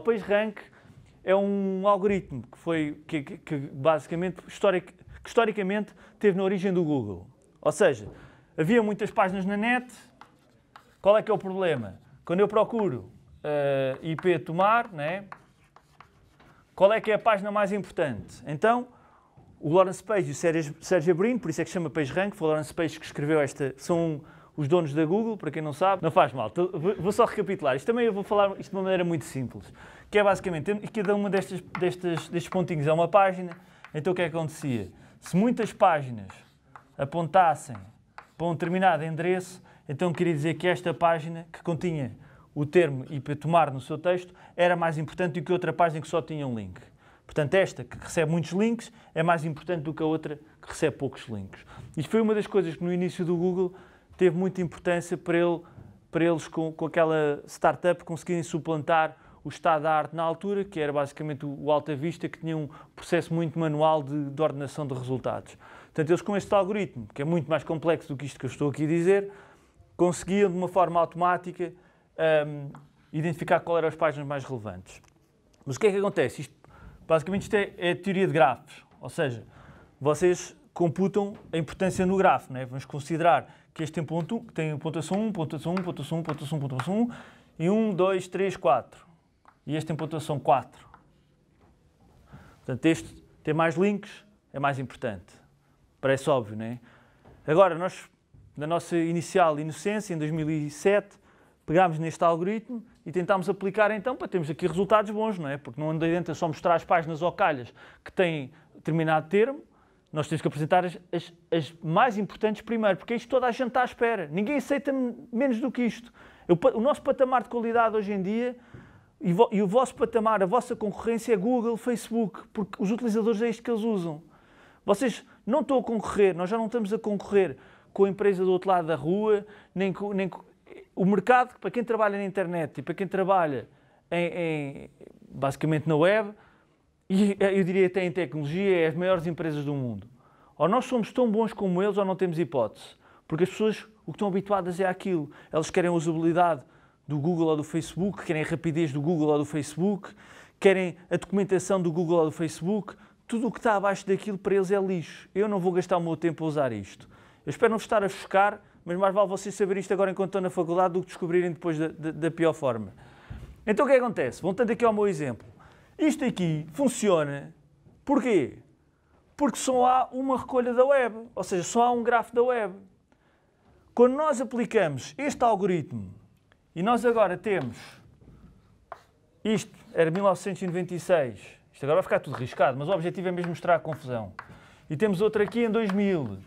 O PageRank é um algoritmo que foi que, que, que basicamente historic, que historicamente teve na origem do Google. Ou seja, havia muitas páginas na net. Qual é que é o problema? Quando eu procuro uh, eh, IP tomar, né? qual é que é a página mais importante? Então, o Lawrence Page e o Sérgio Abrino, por isso é que chama PageRank, foi o Lawrence Page que escreveu esta, são os donos da Google, para quem não sabe, não faz mal. Vou só recapitular. Isto também eu vou falar isto de uma maneira muito simples, que é basicamente, cada uma destas, destas, destes pontinhos é uma página, então o que é que acontecia? Se muitas páginas apontassem para um determinado endereço, então queria dizer que esta página, que continha o termo IP tomar no seu texto, era mais importante do que outra página que só tinha um link. Portanto, esta que recebe muitos links é mais importante do que a outra que recebe poucos links. Isto foi uma das coisas que no início do Google teve muita importância para, ele, para eles, com, com aquela startup, conseguirem suplantar o estado da arte na altura, que era basicamente o Alta Vista, que tinha um processo muito manual de, de ordenação de resultados. Portanto, eles com este algoritmo, que é muito mais complexo do que isto que eu estou aqui a dizer, conseguiam de uma forma automática um, identificar qual eram as páginas mais relevantes. Mas o que é que acontece? Isto, basicamente isto é, é, a teoria de grafos, ou seja, vocês computam a importância no grafo, não é? vamos considerar que este tem ponto, que tem pontuação 1, pontuação 1, pontuação 1, pontuação 1, pontuação 1, e 1, 2, 3, 4. E este tem pontuação 4. Portanto, este ter mais links, é mais importante. Parece óbvio, não é? Agora, nós, na nossa inicial inocência, em 2007, pegámos neste algoritmo e tentámos aplicar então para termos aqui resultados bons, não é? Porque não adianta só mostrar as páginas ou calhas que têm determinado termo, nós temos que apresentar as, as, as, mais importantes primeiro, porque é isto toda a gente está à espera. Ninguém aceita menos do que isto. Eu, o nosso patamar de qualidade hoje em dia e, vo, e, o vosso patamar, a vossa concorrência é Google, Facebook, porque os utilizadores é isto que eles usam. Vocês não estão a concorrer, nós já não estamos a concorrer com a empresa do outro lado da rua, nem com, nem com o mercado, para quem trabalha na internet e para quem trabalha em, em, basicamente na web, e eh, eu diria até em tecnologia, é as maiores empresas do mundo. Ou nós somos tão bons como eles ou não temos hipótese. Porque as pessoas o que estão habituadas é aquilo. Elas querem a usabilidade do Google ou do Facebook, querem a rapidez do Google ou do Facebook, querem a documentação do Google ou do Facebook. Tudo o que está abaixo daquilo para eles é lixo. Eu não vou gastar o meu tempo a usar isto. Eu espero não vos estar a chocar, mas mais vale vocês saberem isto agora enquanto estão na faculdade do que descobrirem depois da, da, da pior forma. Então o que é acontece? Voltando aqui ao meu exemplo. Isto aqui funciona. Porquê? Porque só há uma recolha da web, ou seja, só há um grafo da web. Quando nós aplicamos este algoritmo e nós agora temos isto, era 1996, isto agora vai ficar tudo riscado, mas o objetivo é mesmo mostrar a confusão. E temos outro aqui em 2000.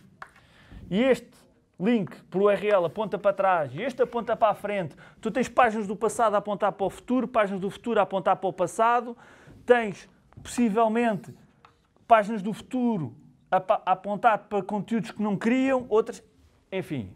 E este link para o URL aponta para trás e este aponta para a frente. Tu tens páginas do passado a apontar para o futuro, páginas do futuro a apontar para o passado tens possivelmente páginas do futuro a, apontar para conteúdos que não queriam, outras, enfim,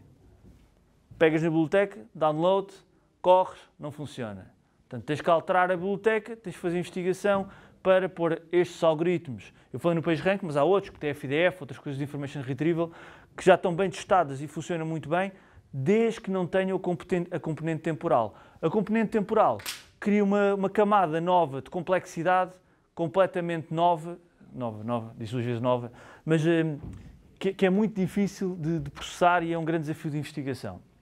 pegas na biblioteca, download, corres, não funciona. Portanto, tens que alterar a biblioteca, tens que fazer investigação para pôr estes algoritmos. Eu falei no PageRank, mas há outros, que têm FDF, outras coisas de Information Retrieval, que já estão bem testadas e funcionam muito bem, desde que não tenham a componente temporal. A componente temporal cria uma, uma camada nova de complexidade, completamente nova, nova, nova, diz duas vezes nova, mas hum, que, que é muito difícil de, de processar e é um grande desafio de investigação.